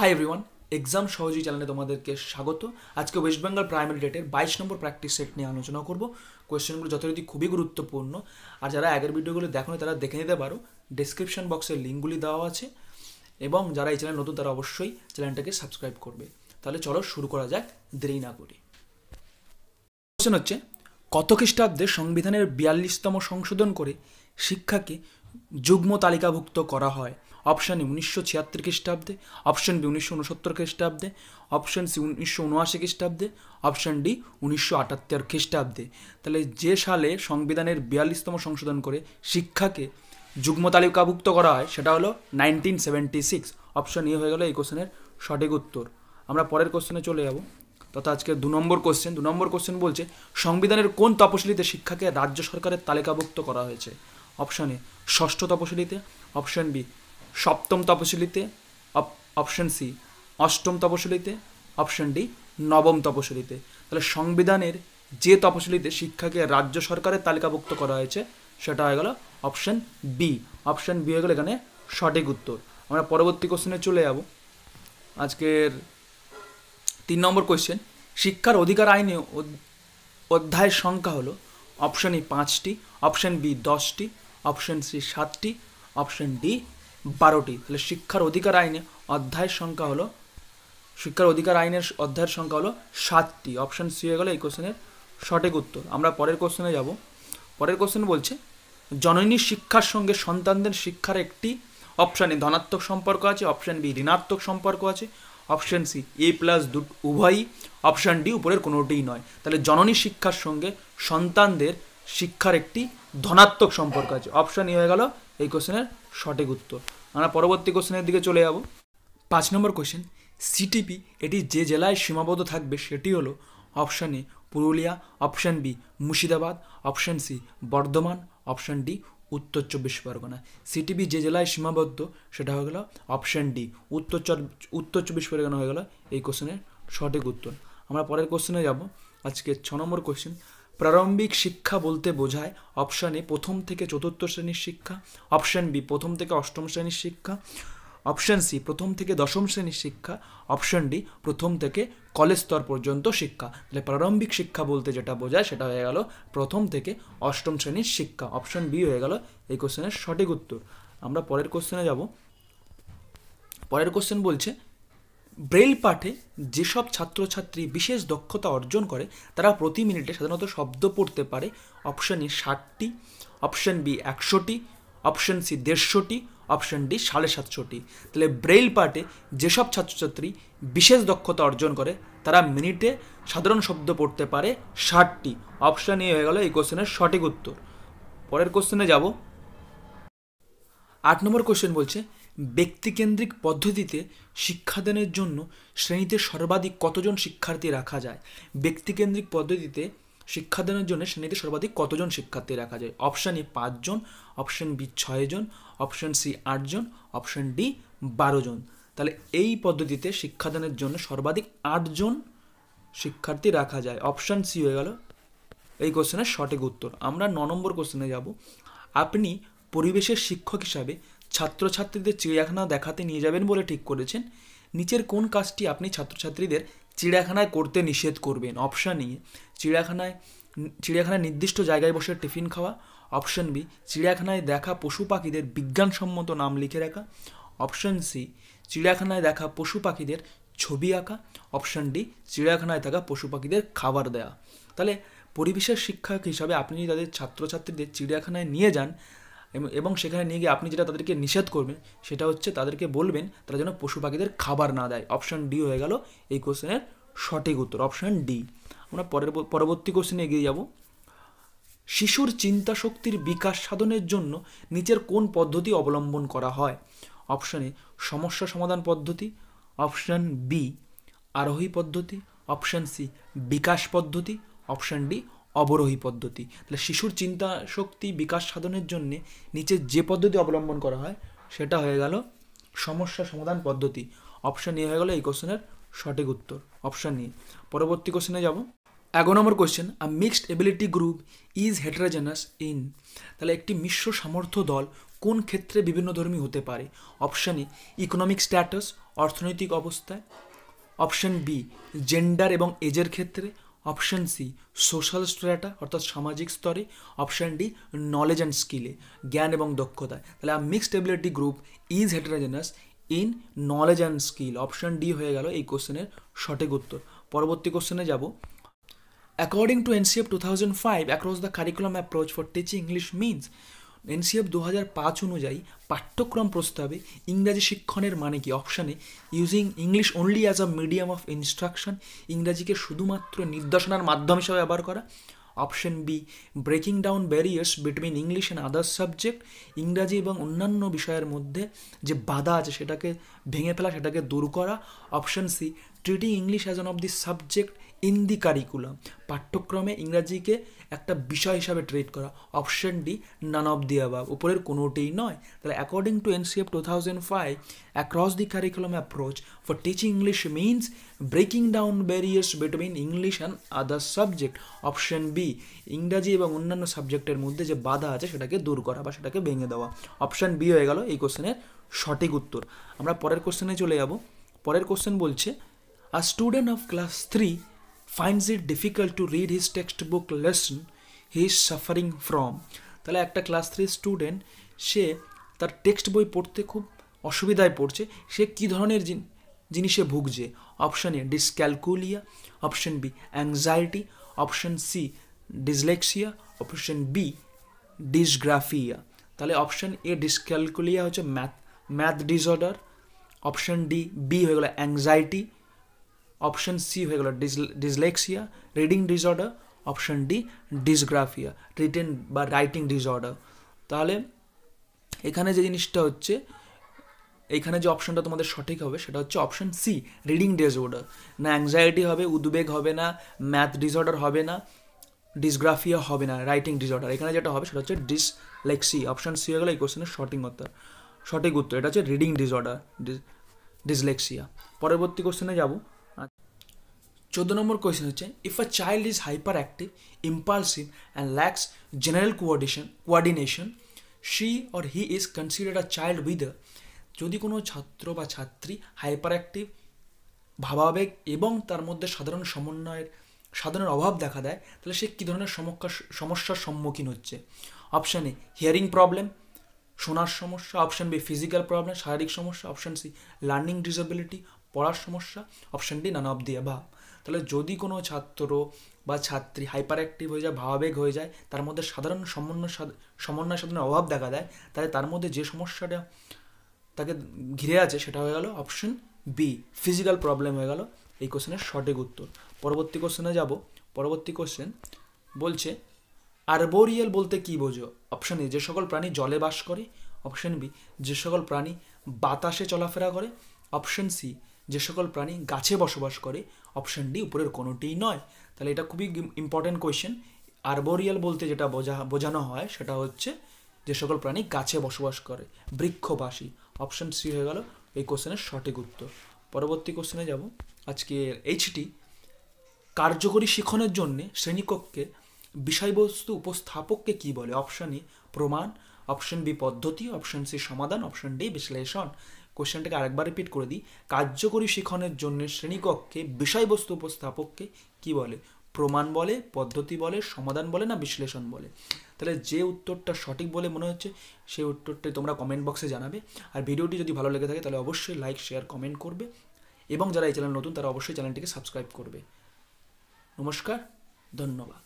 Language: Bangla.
হাই এভরিওয়ান এক্সাম সহজেই চ্যানেলে তোমাদেরকে স্বাগত আজকে ওয়েস্ট বেঙ্গল প্রাইমারি ডেটের বাইশ নম্বর প্র্যাকটিস সেট নিয়ে আলোচনা করবো কোয়েশ্চেনগুলো যথারীতি খুবই গুরুত্বপূর্ণ আর যারা আগের ভিডিওগুলো দেখো তারা দেখে নিতে পারো ডিসক্রিপশন বক্সের লিঙ্কগুলি দেওয়া আছে এবং যারা এই চ্যানেল নতুন তারা অবশ্যই চ্যানেলটাকে সাবস্ক্রাইব করবে তাহলে চলো শুরু করা যাক দেরি না করি কোয়েশ্চেন হচ্ছে কত খ্রিস্টাব্দে সংবিধানের বিয়াল্লিশতম সংশোধন করে শিক্ষাকে যুগ্ম তালিকাভুক্ত করা হয় অপশান এ উনিশশো ছিয়াত্তর খ্রিস্টাব্দে অপশান বি উনিশশো উনসত্তর খ্রিস্টাব্দে অপশান সি উনিশশো উনআশি খ্রিস্টাব্দে অপশান ডি উনিশশো আটাত্তর খ্রিস্টাব্দে তাহলে যে সালে সংবিধানের বিয়াল্লিশতম সংশোধন করে শিক্ষাকে যুগ্ম তালিকাভুক্ত করা হয় সেটা হলো nineteen seventy six option A হয়ে গেল এই কোশ্চেনের সঠিক উত্তর আমরা পরের কোশ্চেনে চলে যাব তথা আজকে দু নম্বর কোশ্চেন দু নম্বর কোশ্চেন বলছে সংবিধানের কোন তপশিলিতে শিক্ষাকে রাজ্য সরকারের তালিকাভুক্ত করা হয়েছে অপশান এ ষষ্ঠ তপশিলিতে অপশান বি সপ্তম তপশিলিতে অপশন সি অষ্টম তপশিলিতে অপশন ডি নবম তপশিলিতে তাহলে সংবিধানের যে তপশিলিতে শিক্ষাকে রাজ্য সরকারের তালিকাভুক্ত করা হয়েছে সেটা হয়ে গেল অপশন বি অপশন বি হয়ে গেল এখানে সঠিক উত্তর আমরা পরবর্তী কোশ্চেনে চলে যাব আজকের তিন নম্বর কোশ্চেন শিক্ষার অধিকার আইনে অধ্যায়ের সংখ্যা হলো অপশন এ পাঁচটি অপশন বি দশটি অপশন সি সাতটি অপশন ডি বারোটি তাহলে শিক্ষার অধিকার আইনে অধ্যায়ের সংখ্যা হলো শিক্ষার অধিকার আইনের অধ্যায়ের সংখ্যা হলো সাতটি অপশান সি হয়ে গেল এই কোশ্চেনের সঠিক উত্তর আমরা পরের কোশ্চেনে যাব পরের কোশ্চেন বলছে জননী শিক্ষার সঙ্গে সন্তানদের শিক্ষার একটি অপশানে ধনাত্মক সম্পর্ক আছে অপশান বি ঋণাত্মক সম্পর্ক আছে অপশান সি এ প্লাস দু উভয়ই অপশান ডি উপরের কোনোটিই নয় তাহলে জননী শিক্ষার সঙ্গে সন্তানদের শিক্ষার একটি ধনাত্মক সম্পর্ক আছে অপশান ই হয়ে গেল এই কোশ্চেনের সঠিক উত্তর আমরা পরবর্তী কোশ্চেনের দিকে চলে যাব পাঁচ নম্বর কোশ্চেন সিটিপি এটি যে জেলায় সীমাবদ্ধ থাকবে সেটি হলো option A Purulia option B Murshidabad option C Bardhaman option D Uttar Chabbish Pargana CTP যে জেলায় সীমাবদ্ধ সেটা হয়ে গেল অপশান ডি উত্তর উত্তর চব্বিশ পরগনা হয়ে গেল এই কোশ্চেনের সঠিক উত্তর আমরা পরের কোশ্চেনে যাব আজকে ছ নম্বর কোশ্চেন প্রারম্ভিক শিক্ষা বলতে বোঝায় অপশান এ প্রথম থেকে চতুর্থ শ্রেণীর শিক্ষা অপশান বি প্রথম থেকে অষ্টম শ্রেণীর শিক্ষা অপশান সি প্রথম থেকে দশম শ্রেণীর শিক্ষা অপশান ডি প্রথম থেকে কলেজ স্তর পর্যন্ত শিক্ষা তাহলে প্রারম্ভিক শিক্ষা বলতে যেটা বোঝায় সেটা হয়ে গেল প্রথম থেকে অষ্টম শ্রেণীর শিক্ষা অপশান বি হয়ে গেল এই কোশ্চেনের সঠিক উত্তর আমরা পরের কোশ্চেনে যাব পরের কোশ্চেন বলছে ব্রেল পাঠে যেসব ছাত্রছাত্রী বিশেষ দক্ষতা অর্জন করে তারা প্রতি মিনিটে সাধারণত শব্দ পড়তে পারে অপশন এ ষাটটি অপশন বি একশোটি অপশন সি দেড়শোটি অপশন ডি সাড়ে সাতশোটি তাহলে ব্রেল পার্টে যেসব ছাত্রছাত্রী বিশেষ দক্ষতা অর্জন করে তারা মিনিটে সাধারণ শব্দ পড়তে পারে ষাটটি অপশান এ হয়ে গেল এই কোশ্চেনের সঠিক উত্তর পরের কোশ্চেনে যাব আট নম্বর কোশ্চেন বলছে ব্যক্তিকেন্দ্রিক পদ্ধতিতে শিক্ষাদানের জন্য শ্রেণীতে সর্বাধিক কতজন শিক্ষার্থী রাখা যায় ব্যক্তিকেন্দ্রিক পদ্ধতিতে শিক্ষাদানের জন্য শ্রেণীতে সর্বাধিক কতজন শিক্ষার্থী রাখা যায় অপশান এ পাঁচজন অপশান বি ছয়জন অপশান সি আটজন অপশান ডি বারোজন তাহলে এই পদ্ধতিতে শিক্ষাদানের জন্য সর্বাধিক আটজন শিক্ষার্থী রাখা যায় অপশান সি হয়ে গেল এই কোশ্চেনের সঠিক উত্তর আমরা ন নম্বর কোশ্চেনে যাব আপনি পরিবেশের শিক্ষক হিসাবে ছাত্রছাত্রীদের চিড়িয়াখানা দেখাতে নিয়ে যাবেন বলে ঠিক করেছেন নিচের কোন কাজটি আপনি ছাত্রছাত্রীদের চিড়িয়াখানায় করতে নিষেধ করবেন অপশান ই চিড়িয়াখানায় চিড়িয়াখানায় নির্দিষ্ট জায়গায় বসে টিফিন খাওয়া অপশন বি চিড়িয়াখানায় দেখা পশু পাখিদের বিজ্ঞানসম্মত নাম লিখে রাখা অপশন সি চিড়িয়াখানায় দেখা পশু পাখিদের ছবি আঁকা অপশন ডি চিড়িয়াখানায় থাকা পশু পাখিদের খাবার দেওয়া তাহলে পরিবেশের শিক্ষক হিসাবে আপনি যদি তাদের ছাত্রছাত্রীদের চিড়িয়াখানায় নিয়ে যান এবং সেখানে নিয়ে গিয়ে আপনি যেটা তাদেরকে নিষেধ করবেন সেটা হচ্ছে তাদেরকে বলবেন তারা যেন পশু পাখিদের খাবার না দেয় অপশান ডি হয়ে গেল এই কোশ্চেনের সঠিক উত্তর অপশান ডি আমরা পরের পরবর্তী কোশ্চেনে এগিয়ে যাব শিশুর চিন্তা শক্তির বিকাশ সাধনের জন্য নিচের কোন পদ্ধতি অবলম্বন করা হয় অপশানে সমস্যা সমাধান পদ্ধতি অপশান বি আরোহী পদ্ধতি অপশান সি বিকাশ পদ্ধতি অপশান ডি অবরোহী পদ্ধতি তাহলে শিশুর চিন্তা শক্তি বিকাশ সাধনের জন্যে নিচে যে পদ্ধতি অবলম্বন করা হয় সেটা হয়ে গেল সমস্যা সমাধান পদ্ধতি অপশান এ হয়ে গেল এই কোশ্চেনের সঠিক উত্তর অপশান এ পরবর্তী কোশ্চেনে যাব এগো নম্বর question a mixed ability group is heterogeneous in তাহলে একটি মিশ্র সামর্থ্য দল কোন ক্ষেত্রে বিভিন্ন ধর্মী হতে পারে অপশান এ ইকোনমিক স্ট্যাটাস অর্থনৈতিক অবস্থায় অপশান বি জেন্ডার এবং এজের ক্ষেত্রে অপশান সি সোশ্যাল স্ট্রেটা অর্থাৎ সামাজিক স্তরে অপশান ডি নলেজ অ্যান্ড স্কিলে জ্ঞান এবং দক্ষতায় তাহলে mixed ability group is heterogeneous in knowledge and skill option D হয়ে গেল এই কোশ্চেনের সঠিক উত্তর পরবর্তী কোশ্চেনে যাব according to NCF two thousand five across the curriculum approach for teaching English means NCF দু হাজার পাঁচ অনুযায়ী পাঠ্যক্রম প্রস্তাবে ইংরাজি শিক্ষণের মানে কি অপশানে using English only as a medium of instruction ইংরাজিকে শুধুমাত্র নির্দেশনার মাধ্যম হিসাবে ব্যবহার করা option B breaking down barriers between English and other subject ইংরাজি এবং অন্যান্য বিষয়ের মধ্যে যে বাধা আছে সেটাকে ভেঙে ফেলা সেটাকে দূর করা option C treating English as one of the subject in the curriculum পাঠ্যক্রমে ইংরাজিকে একটা বিষয় হিসাবে ট্রিট করা option D none of the above উপরের কোনোটিই নয় তাহলে according to NCF two thousand five across the curriculum approach for teaching English means breaking down barriers between English and other subject option B ইংরাজি এবং অন্যান্য সাবজেক্টের মধ্যে যে বাধা আছে সেটাকে দূর করা বা সেটাকে ভেঙে দেওয়া অপশন বি হয়ে গেল এই কোশ্চেনের সঠিক উত্তর আমরা পরের কোশ্চেনে চলে যাব পরের কোশ্চেন বলছে a student of class three finds it difficult to read his textbook lesson he is suffering from তাহলে একটা ক্লাস থ্রি স্টুডেন্ট সে তার টেক্সট বই পড়তে খুব অসুবিধায় পড়ছে সে কী ধরনের জিনিসে ভুগছে option A dyscalculia option B anxiety option C dyslexia option B dysgraphia তাহলে অপশন এ ডিসক্যালকুলিয়া হচ্ছে math math disorder option D B হয়ে গেলো অ্যাংজাইটি অপশন সি হয়ে গেল dyslexia reading disorder option D dysgraphia written বা রাইটিং ডিসঅর্ডার তাহলে এখানে যে জিনিসটা হচ্ছে এখানে যে অপশনটা তোমাদের সঠিক হবে সেটা হচ্ছে অপশন সি রিডিং ডিসঅর্ডার না অ্যাংজাইটি হবে উদ্বেগ হবে না ম্যাথ ডিসঅর্ডার হবে না ডিসগ্রাফিয়া হবে না রাইটিং ডিসঅর্ডার এখানে যেটা হবে সেটা হচ্ছে ডিসলেক্সি অপশন সি হয়ে গেলো এই কোশ্চেনের সঠিক উত্তর সঠিক উত্তর এটা হচ্ছে রিডিং ডিসঅর্ডার ডিসলেক্সিয়া পরবর্তী কোশ্চেনে যাবো চোদ্দ নম্বর কোয়েশন হচ্ছে if a child is hyperactive impulsive and lacks general coordination coordination she or he is considered a child with যদি কোনো ছাত্র বা ছাত্রী হাইপার অ্যাক্টিভ ভাবাবেগ এবং তার মধ্যে সাধারণ সমন্বয়ের সাধারণ অভাব দেখা দেয় তাহলে সে কী ধরনের সমস্যা সমস্যার সম্মুখীন হচ্ছে অপশান এ হিয়ারিং প্রবলেম শোনার সমস্যা অপশান বি ফিজিক্যাল প্রবলেম শারীরিক সমস্যা অপশান সি লার্নিং ডিসেবিলিটি পড়ার সমস্যা option D none of the অভাব তাহলে যদি কোনো ছাত্র বা ছাত্রী হাইপার অ্যাক্টিভ হয়ে যায় ভাবাবেগ হয়ে যায় তার মধ্যে সাধারণ সমন্বয় সমন্বয় সাধনের অভাব দেখা দেয় তাহলে তার মধ্যে যে সমস্যাটা তাকে ঘিরে আছে সেটা হয়ে গেল অপশন বি ফিজিক্যাল প্রবলেম হয়ে গেল এই কোশ্চেনের সঠিক উত্তর পরবর্তী কোশ্চেনে যাব পরবর্তী কোশ্চেন বলছে আরবোরিয়াল বলতে কী বোঝো অপশন এ যে সকল প্রাণী জলে বাস করে অপশন বি যে সকল প্রাণী বাতাসে চলাফেরা করে অপশন সি যে সকল প্রাণী গাছে বসবাস করে অপশন ডি উপরের কোনোটিই নয় তাহলে এটা খুবই ইম্পর্ট্যান্ট কোয়েশ্চেন আরবোরিয়াল বলতে যেটা বোঝা বোঝানো হয় সেটা হচ্ছে যে সকল প্রাণী গাছে বসবাস করে বৃক্ষবাসী অপশন সি হয়ে গেল এই কোশ্চেনের সঠিক উত্তর পরবর্তী কোশ্চেনে যাব আজকে এইচটি কার্যকরী শিখনের জন্য শ্রেণীকক্ষে বিষয়বস্তু উপস্থাপককে কি বলে অপশন ই প্রমাণ অপশন বি পদ্ধতি অপশন সি সমাধান অপশন ডি বিশ্লেষণ কোশ্চেনটাকে আরেকবার রিপিট করে দিই কার্যকরী শিখনের জন্য শ্রেণীকক্ষে বিষয়বস্তু উপস্থাপককে কি বলে প্রমাণ বলে পদ্ধতি বলে সমাধান বলে না বিশ্লেষণ বলে তাহলে যে উত্তরটা সঠিক বলে মনে হচ্ছে সেই উত্তরটাই তোমরা কমেন্ট বক্সে জানাবে আর ভিডিওটি যদি ভালো লেগে থাকে তাহলে অবশ্যই লাইক শেয়ার কমেন্ট করবে এবং যারা এই চ্যানেল নতুন তারা অবশ্যই চ্যানেলটিকে সাবস্ক্রাইব করবে নমস্কার ধন্যবাদ